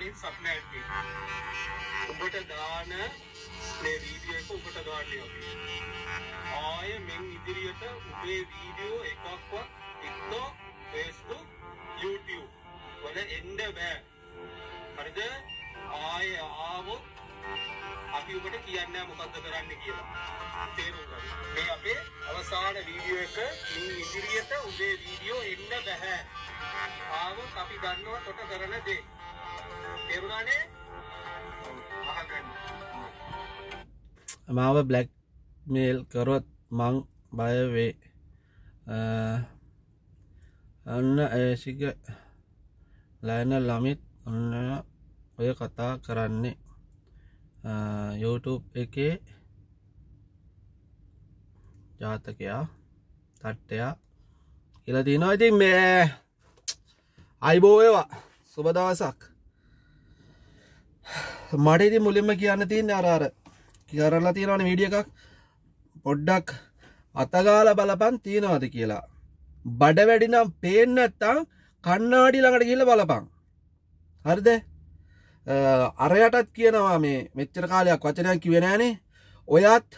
හරින් සබ්මැට් වෙනවා. උඹට දාන මේ වීඩියෝ එක උඹට දාන්නේ අපි. ආය මෙන් ඉදිරියට උඹේ වීඩියෝ එකක්වත් TikTok, Facebook, YouTube වල එන්න බෑ. හරිද? ආය ආවොත් අපි ඔබට කියන්න මොකක්ද කරන්න කියලා තේරුම් ගන්න. මේ අපේ අවසාන වීඩියෝ එක මේ ඉදිරියට උඹේ වීඩියෝ එන්න බෑ. ආවොත් අපි දන්නවා කොට කරන දේ. තෙරුණානේ මාව බ්ලැක් මේල් කරොත් මං බයවේ අන්න ඇසික ලෑන ළමිත් ඔන්න ඔය කතා කරන්නේ YouTube එකේ ජාතකයා තට්ටයා කියලා තියෙනවා ඉතින් මේ අයිබෝවවා සුබදවසක් මටේති මුලින්ම කියන්න තියන්න අරාර කියරලා තියෙනවන විඩිය එකක් පොඩ්ඩක් අතගාල බලපන් තියෙනවද කියලා බඩ වැඩිනම් පේන්න ඇත්තං කන්නාඩි ළඟට කියල බලපං හරිද අරයටත් කියනවා මේ මෙච්චර කාලයක් වචනයක් කිවෙනෑනේ ඔයත්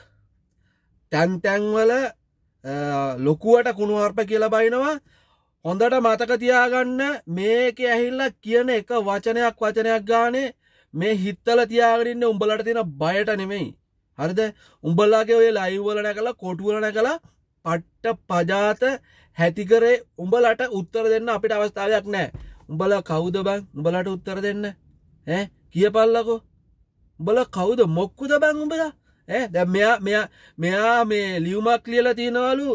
තැන්තැන්වල ලොකුවට කුණුවර්ප කියලා බයිනවා හොඳට මතක තියාගන්න මේක ඇහිල්ල කියන එක වචනයක් වචනයක් ගානේ මේ හිත්තල තියාගරන්න උඹලට තියෙන බයට නෙමෙයි හරිද උඹල්ලාගේ ඔය ලයිවලන කලා කොටුවලන කලා පට්ට පජාත හැතිකරේ උඹලට උත්තර දෙන්න අපිට අවස්ථාවයක් නෑ උඹල කවුද බං උඹලට උත්තර දෙන්න ඇ කියපල්ලකෝ උඹල කවුද මොක්කුද බං උඹලා ඇ දැ මෙයා මෙයා මෙයා මේ ලියවමක් ලියලා තියෙනවලු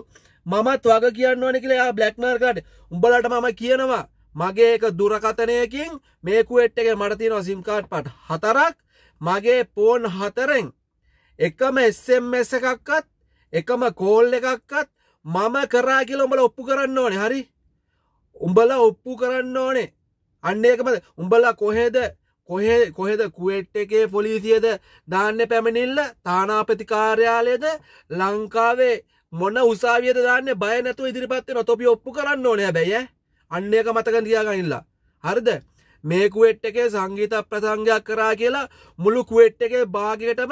මමත් වග කියන්න ඕන කියලා යා බ්ලක්්නර්කට උඹලට මම කියනවා මගේ එක දුරකතනයකින් මේ කුවට් එක මට තියෙනවා සිම්කාඩ් පට හතරක් මගේ පෝන් හතරෙන් එකම එස්සම්ස එකක්කත් එකම කෝල් එකක්කත් මම කරා කියල උඹල ඔප්පු කරන්න ඕනේ හරි උඹල ඔප්පු කරන්න ඕනේ අන්න එකමද උඹලා කොහේද කොහේ කොහෙද කුවට් එකේ පොලිසියද දාන්න පැමිණිල්ල තානාපති කාර්යාලයද ලංකාවේ මොන උසාවියද දාන්න බය නැතුව ඉදිරිපත්වෙන තොපි ඔප්පු කරන්න ඕනේ බැයි අන්න එක මතක තියාගනිල්ලා හරිද මේ කුවෙට් එකේ සංගීත ප්‍රසංගයක් කරා කියලා මුළු කුවෙට් එකේ භාගයටම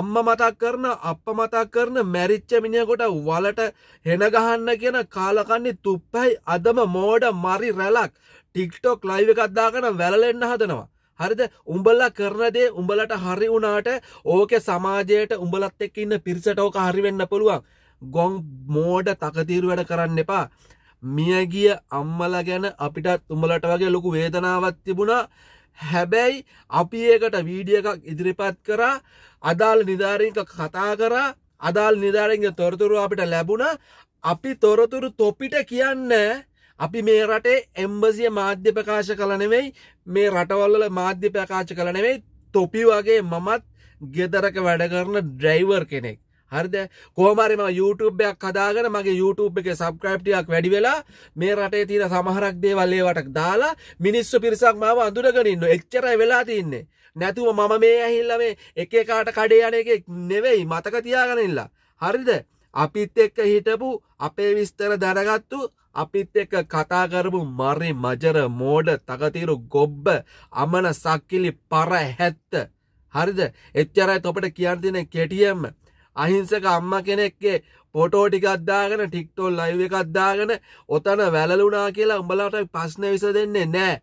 අම්ම මතක් කරන අප්ප මතක් කරන මැරිච්ච මිනිහකොට වලට හෙන ගහන්න කියන කාලකන්නේ තුප්පයි අදම මෝඩ මරි රැලක් ටික්ටොක් ලයිව් එකක් දාගෙන වැළලෙන්න හදනවා හරිද උඹලා කරන දේ උඹලට හරි වුණාට ඕකේ සමාජයට උඹලත් එක්ක ඉන්න පිරිසට ඕක හරි වෙන්න පුළුවන් ගොන් මෝඩ තකතිරු වැඩ කරන්න එපා මියගිය අම්මල ගැන අපිටත් උඹලට වගේ ලොකු වේදනාවත් තිබුණා හැබැයි අපි ඒකට වීඩිය එකක් ඉදිරිපත් කරා අදාල් නිධාරීක කතා කරා අදාල් නිධාරෙන්ග තොරතුරු අපිට ලැබුණ අපි තොරතුරු තොපිට කියන්න අපි මේ රටේ එම්බසිය මාධ්‍ය ප්‍රකාශ කළනෙවෙයි මේ රටවල්ල මාධ්‍ය ප්‍රකාශ කළනෙවෙයි තොපි වගේ මමත් ගෙදරක වැඩ කරන ඩ්‍රයිවර් කෙනෙක් හරිද කෝමරම YouTubeුබයක් හදාගෙන මගේ YouTube එක සබක්‍රප්ටියක් වැඩි වෙලා මේ රටේ තියෙන සමහරක් දේවල්ලේවටක් දාලා මිනිස්සු පිරිසක් මාව අඳුරගනින්න එච්චරයි වෙලා තින්නේ නැතුව මම මේ ඇහිල්ල මේ එකේ කාට කඩේ යන එක නෙවෙයි මතක තියාගනල්ලා හරිද අපිත් එක්ක හිටපු අපේ විස්තර දරගත්තු අපිත් එක්ක කතා කරපු මරි මජර මෝඩ තකතිරු ගොබ්බ අමන සක්කිලි පර හැත්ත හරිද එච්චරයි ඔපට කියන්තින කෙටියම්ම අහිංසක අම්ම කෙනෙක්ගේ පොටෝ ටිකක්දාගෙන ටික්ටොල් ලයිව එකක්දාගෙන ඔතන වැලලුනා කියලා උඹලාට ප්‍රශ්න විස දෙන්නේ නෑ.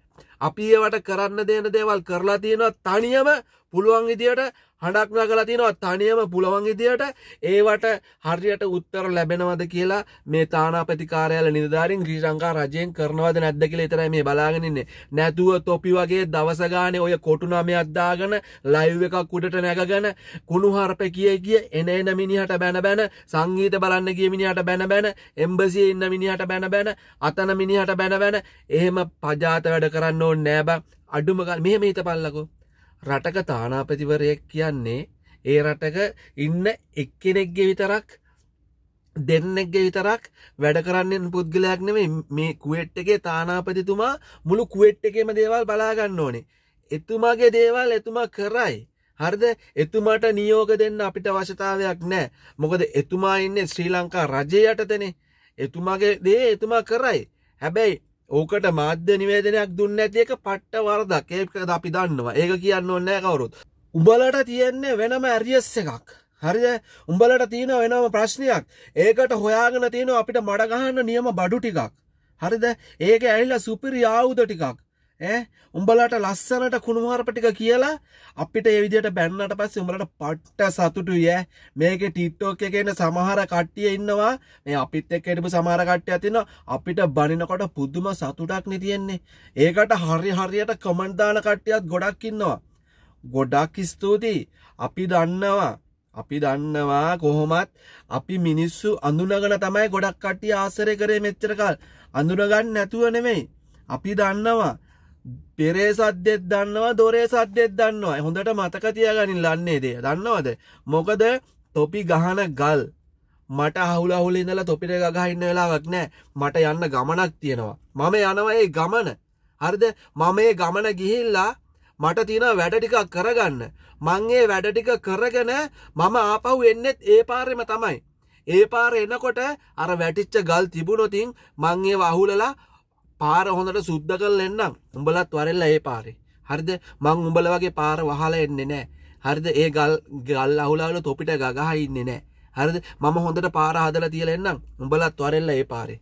අපි ඒවට කරන්න දෙන දේවල් කරලා තියෙනවා තනියම පුළුවන් ඉදියට හඬක් නගලා තිනවා තනියම පුළුවන් ඉදියට ඒවට හරියට උත්තර ලැබෙනවද කියලා මේ තානාපතිකාරයාල නිලධාරීන් ශ්‍රී ලංකා රජයෙන් කරනවද නැද්ද කියලා විතරයි මේ බලාගෙන ඉන්නේ නැතුව තොපි වගේ දවස ගානේ ඔය කොටු නමයක් දාගෙන ලයිව් එකක් උඩට නැගගෙන කුණු හරප කිය කිය එන එන මිනිහට බැන බැන සංගීත බලන්න ගිය මිනිහට බැන බැන එම්බසියේ ඉන්න මිනිහට බැන බැන අතන මිනිහට බැන බැන එහෙම පජාත වැඩ කරන්න ඕනේ නෑ බං අඩුම ගානේ මෙහෙම හිතපල්ලකෝ රටක තානාපතිවරයක් කියන්නේ ඒ රටක ඉන්න එක්කෙනෙක්ගේ විතරක් දෙන්නෙක්ගේ විතරක් වැඩ කරන්නෙන් පුද්ගලයක් නෙවේ මේ කුවට් එකේ තානාපතිතුමා මුළු කුවට් එකේම දේවල් බලාගන්න ඕනේ එතුමාගේ දේවල් එතුමා කරයි හරිද එතුමාට නියෝග දෙන්න අපිට වශතාවයක් නෑ මොකද එතුමා ඉන්න ශ්‍රී ලංකා රජයටතනේ එතුමාගේ දේ එතුමා කරයි හැබැයි ඕකට මාධ්‍ය නිවේදනයක් දුන්න ඇති එක පට්ට වරදක් ඒක අපි දන්නවා ඒක කියන්න ඕන්නෑ කවුරුත් උඹලට තියෙන්නේ වෙනම ඇරියස් එකක් හරිද උඹලට තියෙන වෙනම ප්‍රශ්නයක් ඒකට හොයාගෙන තියෙනවා අපිට මඩගහන්න නියම බඩු ටිකක් හරිද ඒක ඇල්ල සුපිරි ආවුද ටිකක් උඹලට ලස්සනට කුණුහරපටික කියලා අපිට එවිදිට බැන්නට පස්ස උඹලට පට්ට සතුටුය මේක ටිට්ටෝක් එකන සමහර කට්ටිය ඉන්නවා මේ අපිත් එක් එටපු සමාරකට්ටය තින අපිට බනිනකොට පුද්දුම සතුටක් නිතියෙන්නේ ඒකට හරි හරියට කමන්දාන කට්ටියත් ගොඩක් ඉන්නවා ගොඩක් ස්තුතියි අපි දන්නවා අපි දන්නවා කොහොමත් අපි මිනිස්සු අඳුනගන තමයි ගොඩක් කට්ටිය ආසරය කරේ මෙච්චරකල් අඳුනගන්න නැතුව නෙමෙයි අපි දන්නවා පෙරේ සද්දෙත් දන්නවා දොරේ සද්දෙත් දන්නවා හොඳට මතක තියගනින් ලන්නේ දේ දන්නවද මොකද තොපි ගහන ගල් මට හුල හුල ඉඳලා තොපිට ගහන්න වෙලාවක් නෑ මට යන්න ගමනක් තියෙනවා මම යනවා ඒ ගමන හරිද මම ඒ ගමන ගිහිල්ලා මට තියෙන වැඩ ටිකක් කරගන්න මං ඒ වැඩ ටික කරගෙන මම ආපහු එන්නෙත් ඒ පාරෙම තමයි ඒ පාර එනකොට අර වැටිච්ච ගල් තිබුණොතින් මං ඒව අහුලලා පාර හොඳට සුද්ධ කරලා එන්නම්. උඹලත් වරෙල්ලා ඒ පාරේ. හරිද? මං උඹල වගේ පාර වහලා එන්නේ නැහැ. හරිද? ඒ ගල් ගල් අහුලාවල තොපිට ගගහා ඉන්නේ නැහැ. හරිද? මම හොඳට පාර හදලා තියලා එන්නම්. උඹලත් වරෙල්ලා ඒ පාරේ.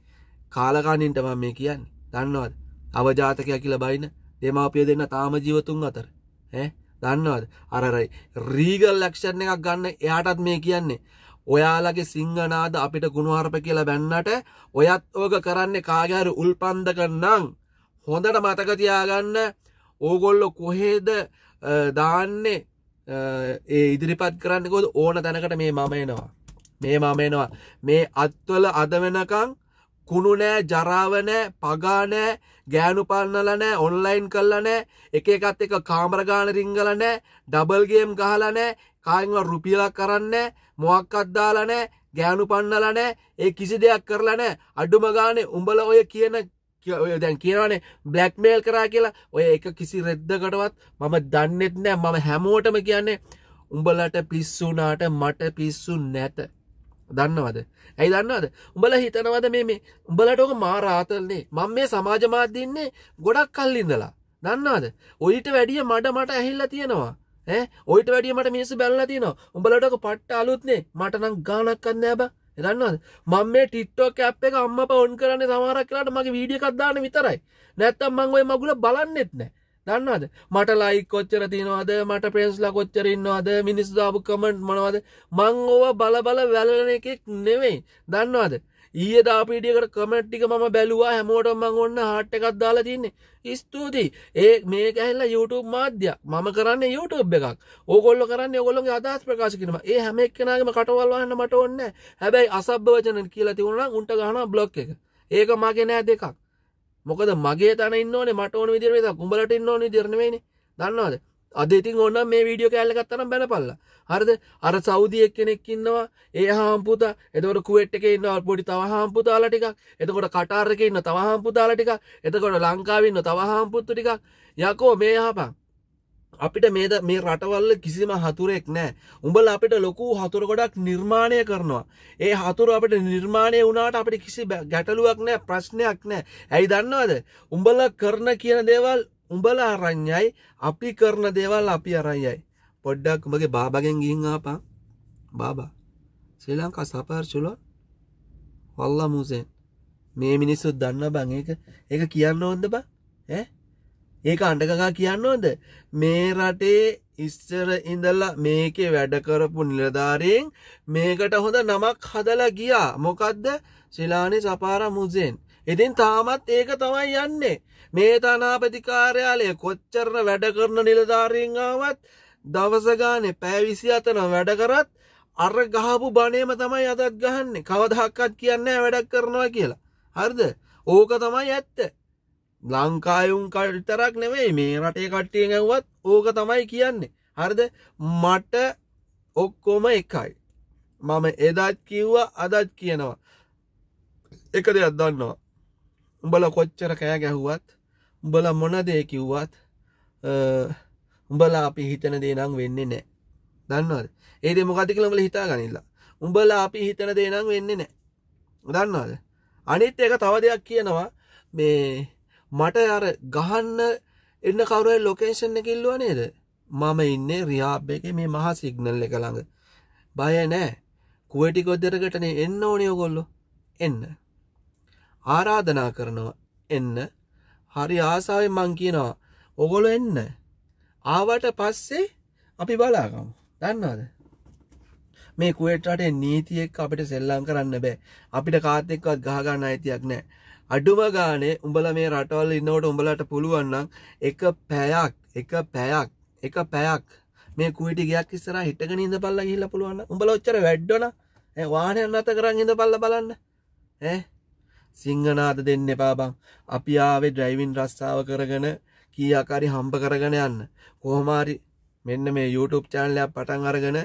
කාලකානින්ට මම මේ කියන්නේ. දන්නවද? අවජාතකයා කියලා බයින දෙමාපිය දෙන්න තාම ජීවතුන් අතර ඈ දන්නවද අරරයි රීගල් ලක්ෂණ එකක් ගන්න එයාටත් මේ කියන්නේ ඔයාලගේ සිංහනාද අපිට ගුණහරප කියලා බැන්නට ඔයත් ඕක කරන්නේ කාගෑරු උල්පන්දකන්නම් හොඳට මතකතියාගන්න ඕගොල්ලො කොහේද දාන්නේ ඒ ඉදිරිපත් කරන්නකොද ඕන තැනකට මේ මමයනවා මේ මමයනවා මේ අත්වල අද වෙනකං කුණු නෑ ජරාව නෑ පගා නෑ ගෑනු පන්නල නෑ ඔන්ලයින් කල්ල නෑ එක එකත් එක කාමරගාන රිංගල නෑ ඩබල් ගේම් ගහලා නෑ කායිව රුපියලක් කරන්නේ මොහක්කත් දාලා නැහැ ගෑනු පන්නලා නැහැ ඒ කිසි දෙයක් කරලා නැහැ අඩුම ගානේ උඹලා ඔය කියන ඔය දැන් කියනවානේ බ්ලැක්මේල් කරා කියලා ඔය එක කිසි රෙද්දකටවත් මම දන්නෙත් නෑ මම හැමෝටම කියන්නේ උඹලට පිස්සුනාට මට පිස්සු නැත දන්නවද ඇයි දන්නවද උඹල හිතනවද මේ මේ උඹලට ඕක මා රාතල්නේ මම මේ සමාජ මාධ්‍යන්නේ ගොඩක් කල්ලිඳලා දන්නවද ඔයිට වැඩිය මඩ මට ඇහිල්ලා තියෙනවා ඔයිට වැඩියීමට මිනිස්සු බැල්ල තින උඹලටක පට්ට අලුත්නේ මටනම් ගානක් කන්න ඇබ දන්නවද මම මේ ටිට්ටෝ කැප් එක අම්ම ඔවන් කරන්න සමහරක් කියලාට මගේ වීඩිය කක්දාන විතරයි නැත්තම් මං ඔය මගුල බලන්නෙත් නෑ දන්නවද මට ලයි කොච්චර තිනවද මට පෙන්ස්ලා කොච්චරන්නවාද මිනිස් දාපු කමෙන්ට් මනවද මං ඕව බලබල වැලන එකෙක් නෙවෙයි දන්නවාද ඊය දාපීටියකට කමට්ටික ම බැලවා හැමෝටම ඔන්න හට් එකක් දාලා තින්නේ ස්තුතියි ඒ මේක ඇල්ල YouTube මාධ්‍යයක් මම කරන්න YouTube එකක් ඕකොල්ල කරන්න ඔොළොන් අදස් ප්‍රකාශ කිරීම ඒ හැමෙක් කෙනගම කටවල්වාන්න මට ඔන්න හැබැයි අසබ් වචන කියලා තිවුණා උන්ට ගහන බ්ලොක් එක ඒක මගේ නෑ දෙකක් මොකද මගේ තන න්න මට ඕන විදිරේ කුඹලට න්න නිදිරණවෙනි දන්නවාද අදඉතින් ඔන්න මේ වීඩියෝ කෑල්ලගත්තනම් බැලපල්ල හරද අර සෞදිය කෙනෙක් ඉන්නවා ඒ හාම්පුත එතකට කුවට් එක ඉන්න පොඩි තව හාම්පුතාල ටිකක් එතකොට කටාර්ක ඉන්න තව හාම්පුතාල ටික එතකොට ලංකාවන්න තව හාම්පුත්තු ටිකක් යකෝ මේ හපා අපිට මේද මේ රටවල්ල කිසිම හතුරෙක් නෑ උඹල අපිට ලොකු හතුර ගොඩක් නිර්මාණය කරනවා ඒ හතුර අපට නිර්මාණය වුණට අපට කිසි ගැටලුවක් නෑ ප්‍රශ්නයක් නෑ ඇයි දන්නවද උඹල කරන කියන දේවල් උඹලා අරං්ඥයි අපි කරන දේවල් අපි අරයයි පොඩ්ඩක් උඹගේ බාබගෙන් ගිහිංආපා බාබා ශ්‍රී ලංකා සපර්චුල වල්ලා මූසෙන් මේ මිනිස්සු දන්න බං ඒක ඒක කියන්න ඕන්ද බා ඇ ඒක අඩකකා කියන්න ඕද මේ රටේ ඉස්සර ඉඳල්ලා මේකේ වැඩකරපු නිලධාරයෙන් මේකට හොඳ නමක් හදලා ගියා මොකක්ද ශිලානි සපාර මුසෙන් ඉතින් තාමත් ඒක තමයි යන්නේ. මේ තානාපතිකාර්යාලය කොච්චරන වැඩ කරන නිලධාරීංආවත් දවසගානේ පැවිසි අතන වැඩ කරත් අර ගහපු බණේම තමයි අදත් ගහන්නේ කවදහක්කත් කියන්න වැඩක් කරනවා කියලා. හරිද ඕක තමයි ඇත්ත. ලංකායුන් කල්තරක් නෙවෙයි මේ රටේ කට්ටියෙන් ඇව්වත් ඕක තමයි කියන්නේ. හරිද මට ඔක්කොම එකයි. මම එදත් කිව්වා අදත් කියනවා. එක දෙයක් දන්නවා. උඹල කොච්චර කෑ ගැහුවත් උඹල මොනදේ කිව්වත් උඹල අපි හිතන දේනම් වෙන්නේ නෑ දන්නවද ඒදේ මොකති කළඹල හිතා ගනිල්ලා උඹල අපි හිතන දේනම් වෙන්නේ නෑ දන්නවද අනිත් එක තව දෙයක් කියනවා මේ මට අර ගහන්න එන්න කවරුවයි ලොකේෂන් කිල්ලුව නේද මම ඉන්නේ රියාබ් එක මේ මහා සිගනල් එක ළඟ බය නෑ කුවටි කොද්දරකටනේ එන්න ඕනේ ඔගොල්ලෝ එන්න ආරාධනා කරනවා එන්න හරි ආසාාවෙන් මං කියනවා ඔගොලො එන්න ආවට පස්සේ අපි බලාගමු දන්නවාද මේ කුවේටට නීතියෙක් අපිට සෙල්ලං කරන්න බෑ අපිට කාතෙක්වත් ගහගන්න අයිතියක් නෑ අඩුම ගානේ උඹල මේ රටවල් ඉන්නවට උඹලට පුළුවන්නම් එක පැයක් එක පැයක් එක පැයක් මේ කුවිට ගයක් ඉස්සර හිටගෙන ඉඳ පල්ලා ගිහිල්ලා පුළුවන් උඹල ඔච්චර වැඩ්ඩොන වාහනයක් නැත කරන් ඉඳ පල්ලා බලන්න ඈ සිංහනාද දෙන්න එපා බං. අපි ආවේ ඩ්‍රයිවින් රස්සාව කරගෙන කීයක් හරි හම්බ කරගෙන යන්න. කොහොම හරි මෙන්න මේ YouTube channel එක පටන් අරගෙන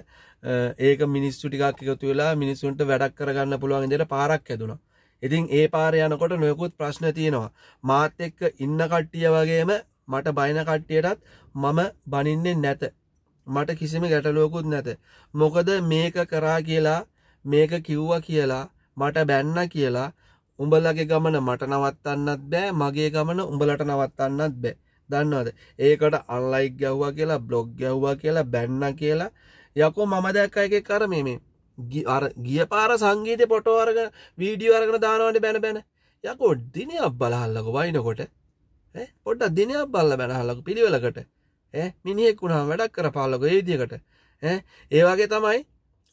ඒක මිනිස්සු ටිකක් එකතු වෙලා මිනිස්සුන්ට වැඩක් කරගන්න පුළුවන් විදිහට පාරක් හැදුනා. ඉතින් ඒ පාර යනකොට නොයෙකුත් ප්‍රශ්න තියෙනවා. මාත් එක්ක ඉන්න කට්ටිය වගේම මට බයින කට්ටියටත් මම බනින්නේ නැත. මට කිසිම ගැටලුවකුත් නැත. මොකද මේක කරා කියලා මේක කිව්වා කියලා මට බැන්න කියලා උඹලගේ ගමන මට නවත්තන්නත් බෑ මගේ ගමන උඹලට නවත්තන්නත් බෑ දන්නවද ඒකට අන්ලයික් ගැව්වා කියලා බ්ලොග් ගැව්වා කියලා බැන්න කියලා යකෝ මම දැක්ක එකෙක් කර මේ මේ ගිය පාර සංගීත පොටෝවර්ග වීඩියෝ අරගෙන දානවට බැන බැන යකෝ දිනයක් බලහල්ලක වයිනකොට පොඩ්ඩ දිනයක් බල්ල බැනහල්ලක පිළිවෙලකට මිනිෙක් වුණා වැඩක් කර පාල්ලක ඒදිකට ඒවාගේ තමයි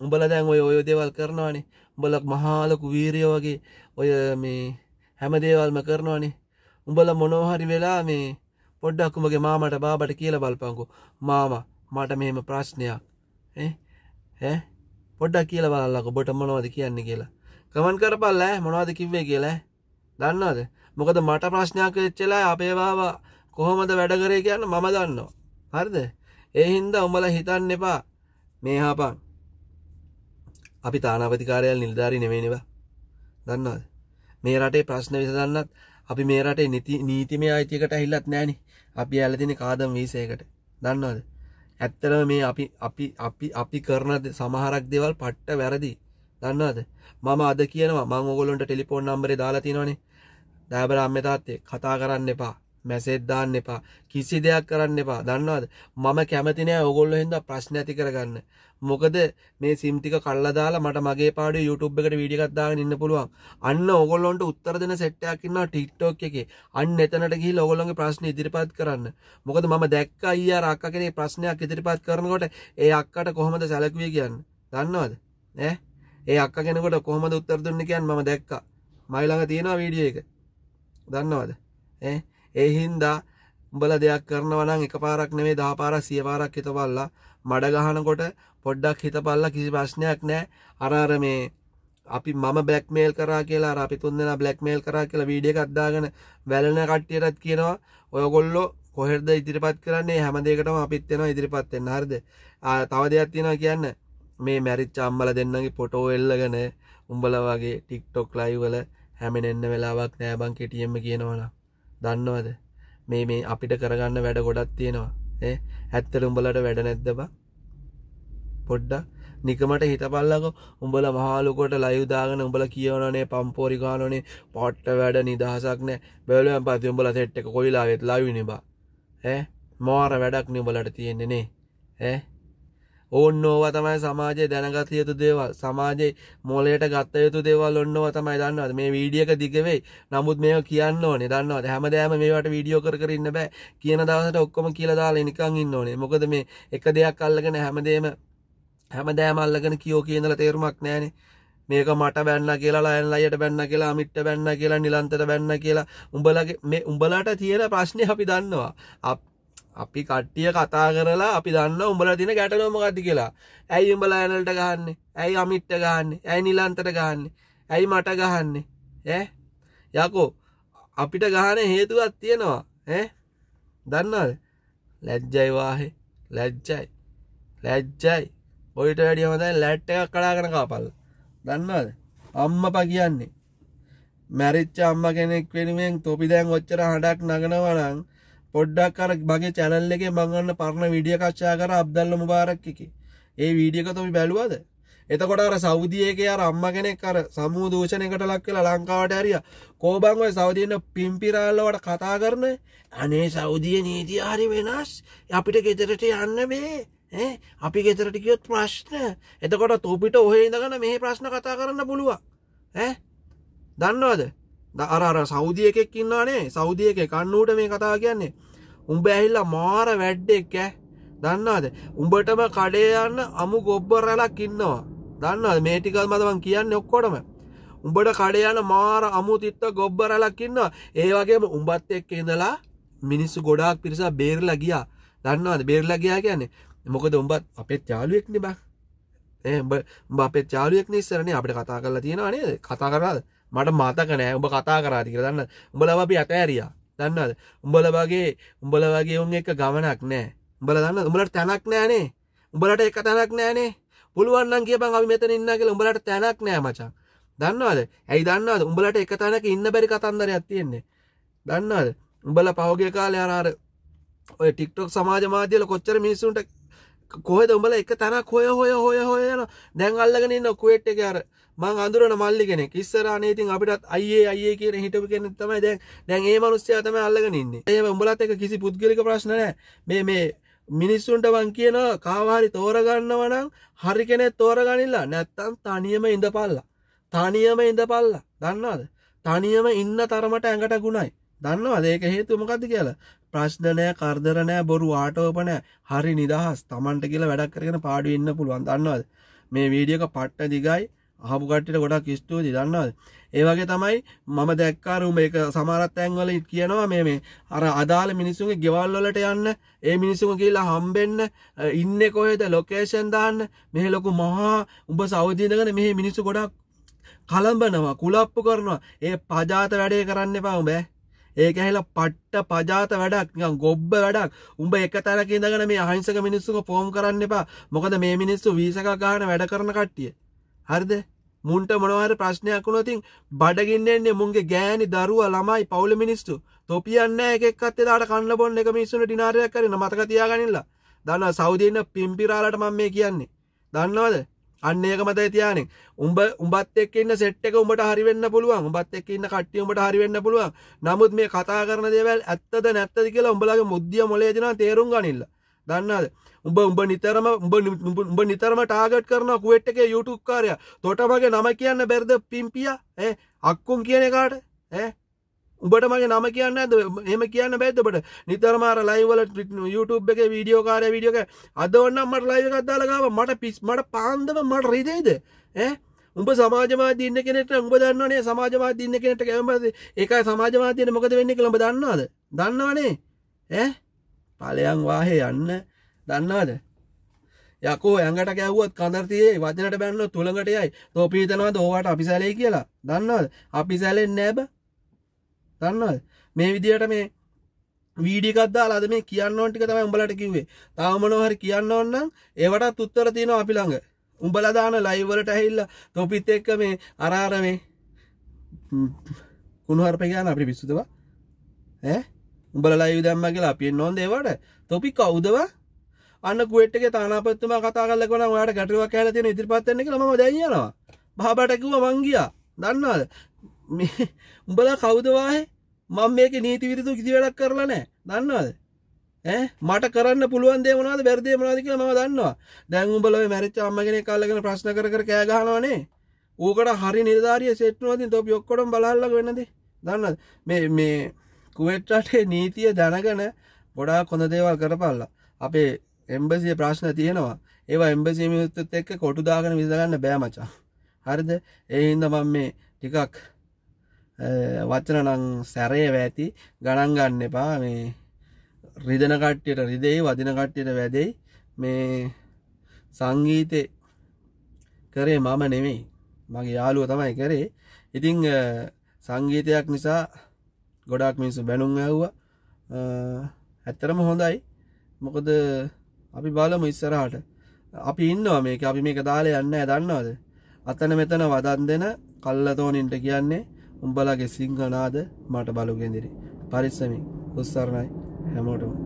උඹල දැන් ඔය ඔය දේවල් කරනවානේ උඹල මහාලොකු වීරිය වගේ ඔය මේ හැමදේවල්ම කරනවානේ උඹල මොනෝහරි වෙලා මේ පොඩ්ඩක්කුමගේ මාමට බාබට කියල බලපංකු මාම මට මෙහෙම ප්‍රශ්නයක් ඇ පොඩ්ඩක් කියල බලක බොට මොනවද කියන්නේ කියලා කමන් කරපල්ල මොනවද කිව්වේ කියලා දන්නවද මොකද මට ප්‍රශ්නයක් වෙච්චලා අපේවාවා කොහොමද වැඩකරේ කියන්න මම දන්නවා හරිද එහින්ද උඹල හිතන්න එපා මේ හාපන් අපි තානාපතිකාරයල් නිලධාරි නෙවෙනවා දන්නවාද මේ රටේ ප්‍රශ්න විසඳන්නත් අපි මේ රටේ නිති නීතිමය අයිතියකට ඇහිල්ලත් නෑනි අපි ඇලදින කාදම් වීසයකට දන්නවාද ඇත්තර මේ අපි අපි අපි අපි කරන සමහරක් දෙවල් පට්ට වැරදි දන්නවාද මම අද කියනවා මං ඔගොලොන්ට ටෙලිපෝන් නම්බරේ දාලා තිනවනේ දෑබර අම්මතාත්තේ කතා කරන්න එපා මැසේජ් දාන්න එපා කිසි දෙයක් කරන්න එපා දන්නවද මම කැමති නෑ ඕගොල්ලෝ හින්දා ප්‍රශ්න ඇති කරගන්න මොකද මේ සිම් ටික කල්ලා දාලා මට මගේ පාඩුවේ YouTube එකට වීඩියෝ එකක් දාගෙන ඉන්න පුළුවන් අන්න ඕගොල්ලොන්ට උත්තර දෙන සෙට් එකක් ඉන්නවා TikTok එකේ අන්න එතනට ගිහිල්ලා ඕගොල්ලොන්ගේ ප්‍රශ්න ඉදිරිපත් කරන්න මොකද මම දැක්කා අයියා අක්ක කෙනේ ප්‍රශ්නයක් ඉදිරිපත් කරනකොට ඒ අක්කට කොහොමද සැලකුවේ කියන්නේ දන්නවද ඈ ඒ අක්ක කෙනෙකුට කොහොමද උත්තර දුන්නේ කියන්නේ මම දැක්කා මයි ළඟ තියෙනවා වීඩියෝ එක දන්නවද ඈ ඒ හින්දා උඹල දෙයක් කරනවා නම් එකපාරක් නෙමෙයි 10 පාරක් 100 පාරක් හිතපල්ලා මඩ ගහනකොට පොඩ්ඩක් හිතපල්ලා කිසි ප්‍රශ්නයක් නැහැ අර අර මේ අපි මම බ්ලක්මේල් කරා කියලා අපි තුන්දෙනා බ්ලක්මේල් කරා කියලා වීඩියෝ එකක් දාගෙන වැළෙන කට්ටියටත් කියනවා ඔයගොල්ලෝ කොහෙද ඉදිරිපත් කරන්නේ හැම දෙයකටම අපිත් වෙනවා ඉදිරිපත් වෙන්න හරිද තව දෙයක් තියෙනවා කියන්න මේ මැරිච්ච අම්මලා දෙන්නගේ ෆොටෝ එල්ලගෙන උඹලා වගේ TikTok live වල හැමෙන්න වෙලාවක් නෑ බං කෙටියෙන්ම කියනවනම් දන්නවද මේ මේ අපිට කරගන්න වැඩ ගොඩක් තියෙනවා ඒ ඇත්තට උඹලට වැඩ නැද්ද බා පොඩ්ඩක් නිකමට හිතපල්ලක උඹල මහලුකොට ලයුදාගෙන උඹල කියවනේ පම්පෝරිකාලනේ පොට්ට වැඩ නිදහසක්න බැලුවන් පති උඹල සෙට්ක කොයිලාගෙත් ලයු නිබා ඇ මෝර වැඩක් නිඹලට තියෙන්නේනේ ඇ ඕන්න ඕවා තමයි සමාජය දැනගත යුතු දේවල් සමාජයේ මොලයට ගත්ත යුතු දේවල් ඔන්නවා තමයි දන්නවද මේ වීඩියෝ එක දිග වෙයි නමුත් මේක කියන්න ඕනේ දන්නවද හැමදාම මේවට වීඩියෝ කර කර ඉන්න බෑ කියන දවසට ඔක්කොම කියලා දාලා නිකන් ඉන්න ඕනේ මොකද මේ එක දෙයක් අල්ලගෙන හැමදේම හැමදාම අල්ලගෙන කියෝ කියනලා තේරුමක් නැහැනේ මේක මට බැන්න කියලා ලයන් අයට බැන්න කියලා මිට්ට බැන්න කියලා නිලන්තට බැන්න කියලා උඹලගේ මේ උඹලට තියෙන ප්‍රශ්නය අපි දන්නවා අප අපි කට්ටිය කතා කරලා අපි දන්න උඹලා තින ගැටලුවම ගති කියලා ඇයි උඹලා ඇනල්ට ගහන්නේ ඇයි අමිට්ට ගහන්නේ ඇයි නිලන්තට ගහන්නේ ඇයි මට ගහන්නේ ඈ යකෝ අපිට ගහන හේතුවක් තියෙනවා ඈ දන්නවද ලැජ්ජයි වාහේ ලැජ්ජයි ලැජ්ජයි ඔයිට වැඩිය හොඳයි ලැට් එකක් කඩාගෙන කාපල් දන්නවද අම්මපා කියන්නේ මැරිච්ච අම්ම කෙනෙක් වෙනුවෙන් තොපි දැන් ඔච්චර හඬක් නගනවා නම් පොඩ්ඩක් අර මගේ චැනල් එකේ මං අන්න පරණ වීඩියෝ කච්චා කර අබ්දල්ල මුබාරක් එකේ. ඒ වීඩියෝ එක তুমি බැලුවද? එතකොට අර සෞදි එකේ අර අම්මා කෙනෙක් අර සමූහ දූෂණයකට ලක් වෙලා ලංකාවට ඇරියා. කොබන් ඔය සෞදින පිම්පිරාල්ලවට කතා කරන අනේ සෞදිය නීතිය හරි වෙනස්. අපිට ගෙදරට යන්න බෑ. ඈ අපි ගෙදරට ගියොත් ප්‍රශ්න. එතකොට තොපිට ඔහේ ඉඳගෙන මේ ප්‍රශ්න කතා කරන්න පුළුවන්. ඈ දන්නවද? අරර සෞදිය එකෙක් ඉන්නානේ සෞදිය එක කන්නුට මේ කතා කියන්නේ උඹ ඇහිල්ලා මාර වැඩ්ඩෙක් ඇ දන්නාද උඹටම කඩේයන්න අමු ගොබ්බ රැලක් ඉන්නවා දන්නද මේටිකල් මතවන් කියන්න ඔක්කොටම උඹට කඩයන මාර අමු තිත්ත ගොබ්බ රැලක් ඉන්නවා ඒවගේම උඹත් එක්ක ඉඳලා මිනිස්සු ගොඩාක් පිරිස බේරලා ගියා දන්නවාද බේරලා ගියා කියන්නේ මොකද උඹත් අපේ යාලුවෙක්නි බා උඹ අපේ යාලුවෙක් නිස්සරනේ අපට කතා කරලා තියෙනවා නේද කතා කරාද මට මතක නෑ උඹ කතා කරාති කියලා දන්න උඹලව අපි අතෑරියා දන්නවද උඹල වගේ උඹල වගේ උන් එක ගමනක් නෑ උඹල දන්න උඹලට තැනක් නෑනේ උඹලට එක තැනක් නෑනේ පුළුවන් නම් කියපන් අපි මෙතන ඉන්න කියලා උඹලට තැනක් නෑ මචං දන්නවද ඇයි දන්නවද උඹලට එක තැනක ඉන්න බැරි කතන්දරයක් තියෙන්නේ දන්නවද උඹල පහුගේ කාලේ අර අර ඔය ටික්ටොක් සමාජ මාධ්‍යවල කොච්චර මිනිස්සුන්ට කොහෙද උඹල එක තැනක් හොය හොය හොය හොයන දැන් අල්ලගෙන ඉන්න කුවේට් එකේ අර මං අඳුරන මල්ලි කෙනෙක් ඉස්සරහනේ ඉතින් අපිටත් අයියේ අයියේ කියන හිටපු කෙනෙක් තමයි දැන් දැන් ඒ මිනිස්සයා තමයි අල්ලගෙන ඉන්නේ. ඒ උඹලත් එක කිසි පුද්ගලික ප්‍රශ්න නැහැ. මේ මේ මිනිස්සුන්ට මං කියන කාවාරි තෝරගන්නව නම් හරි කෙනෙක් තෝරගනින්නලා නැත්තම් තනියම ඉඳපල්ලා. තනියම ඉඳපල්ලා. දන්නවද? තනියම ඉන්න තරමට ඇඟට ගුණයි. දන්නවා ඒක හේතුව මොකක්ද කියලා ප්‍රශ්නනෑ කරදරනෑ බොරු ආටෝපන හරි නිදහස් තමන්ට කියලා වැඩක් කරගෙන පාඩු ඉන්න පුළුවන් දන්නවද මේ වීඩියක පට්ට දිගයි අහපු කට්ටිට ගොඩක් ස්තුති දන්නවද ඒ වගේ තමයි මම දැක්කාරුම එක සමහරත් තැන්වල කියනවා මේ මේ අර අදාළ මිනිස්සුන්ගේ ගෙවල් වලට යන්න ඒ මිනිස්සුන් කියලා හම්බෙන්න ඉන්නේ කොහෙද ලොකේෂන් දාන්න මෙහි ලොකු මහා උඹ සෞදි ඉඳගෙන මෙහි මිනිස්සු ගොඩක් කලඹනවා කුලප්පු කරනවා ඒ පජාත වැඩේ කරන්න එපා උඹ ඒක ඇහිලා පට්ට පජාත වැඩක් නිකන් ගොබ්බ වැඩක් උඹ එක තැනක ඉඳගෙන මේ අහිංසක මිනිස්සුක ෆෝම් කරන්න එපා මොකද මේ මිනිස්සු වීසකක් ගන්න වැඩ කරන කට්ටිය හරිද මුන්ට මොනවාර ප්‍රශ්නයක් වුණොත් ඉතින් බඩගින්න එන්නේ මුන්ගේ ගෑණි දරුවා ළමයි පවුල මිනිස්සු තොපියන්නේ නැහැ එක එක්කත් එදාට කන්න බොන්න එක මිනිස්සුන්ට ඩිනාරයක් කරන මතක තියාගනින්නලා දන්නවා සෞදි ඉන්න පිම්පිරාලට මම මේ කියන්නේ දන්නවද අන්න ඒක මතයි තියානේ. උඹ උඹත් එක්ක ඉන්න සෙට් එක උඹට හරි වෙන්න පුළුවන්. උඹත් එක්ක ඉන්න කට්ටිය උඹට හරි වෙන්න පුළුවන්. නමුත් මේ කතා කරන දේවල් ඇත්තද නැත්තද කියලා උඹලගේ මුද්දිය මොලේ දෙනවා තේරුම් ගනින්න. දන්නවද? උඹ උඹ නිතරම උඹ උඹ නිතරම ටාගට් කරනවා කුවෙට් එකේ YouTube කාර්යය. තොටමගේ නම කියන්න බැරිද පිම්පියා? ඈ අක්කුම් කියන එකාට? ඈ උඹට මගේ නම කියන්න ඇද එම කියන්න බැත්තබට නිතරමාර ලයිවල YouTube එක වීඩියෝ කාරය විඩියෝක අද ඔන්නම් මට ලයිව කත්දාලගාව මට පිස් මට පාන්දම මට රිදේද ඇ උඹ සමාජමා දින්න කෙනෙට උඹ දන්නවනේ සමාජමා දින්න කෙනෙට කැමද එකයි සමාජමා තියන මොකද වෙන්න කළඹ දන්නවාද දන්නවනේ ඇ පලයන් වාහය යන්න දන්නාද යකෝ ඇඟට කැවුවත් කදරතියේ වදනට බැන්න තුළඟටයයි තෝ පීතනවා දෝවට අපි සැලේ කියලා දන්නවද අපි සැලෙන් නෑබ දන්නවද මේ විදිහට මේ වීඩිකක්දා අද මේ කියන්න ඕන්ටික තමයි උඹලට කිව්වේ තාමනොහරි කියන්න ඕන්නම් ඒවටත් උත්තර තියෙනවා අපි ළඟ උඹලදාන ලයිවලට ඇහිල්ල තොපිත් එක්ක මේ අරාර මේ කුණුහරප කියන්න අපි පිස්සුදවා ඇ උඹල ලයිවි දැම්ම කියලා අපි නොන් දේවට තොපි කවුදවා අන්න ගුවට්ක තානපත්තුම කතා කලකන ඔයාට ගැටුවක් ඇල තියෙන ඉදිරිපත්තන්නේ ම දැන්නවා බාබටකිව මංගියා දන්නාද උඹලා කෞදවාහේ මං මේක නීති විරුදු කිසි වැඩක් කරලා නෑ දන්නවද ඈ මට කරන්න පුළුවන් දේ මොනවද බැරි දේ මොනවද කියලා මම දන්නවා දැන් උඹලා මේ මැරිච්ච අම්ම කෙනෙක් අල්ලගෙන ප්‍රශ්න කර කර කෑ ගහනවනේ ඌකට හරි නිලධාරිය සෙට් වෙනවා ඉතින් තෝපි ඔක්කොටම බලහල්ලා වෙන්නද දන්නවද මේ මේ කුවේට් රටේ නීතිය දැනගෙන ගොඩාක් හොඳ දේවල් කරපල්ලා අපේ එම්බසිය ප්‍රශ්න තියෙනවා ඒවා එම්බසිය මිනිස්සුත් එක්ක කොටු දාගෙන විසඳගන්න බෑ මචං හරිද ඒ හින්දා මම මේ ටිකක් වචනනං සැරය වැඇති ගණන් ගන්න එපා මේ රිදන කට්ටියට රිදෙයි වදින කට්ටියට වැදෙයි මේ සංගීතය කරේ මම නෙමෙයි මගේ යාලුව තමයි කරේ ඉතිං සංගීතයක් නිසා ගොඩක් මිනිසු බැනුම් ඇව්වා ඇත්තරම හොඳයි මොකද අපි බලම ඉස්සරහට අපි ඉන්නවා මේක අපි මේක දාලය යන්න දන්නවද අතන මෙතන වදන් දෙන කල්ලතෝනින්ට කියන්නේ උඹලගේ සිංහනාද මට බලුගෙන්දිරි පරිස්සමින් උත්සරණයි හැමෝටම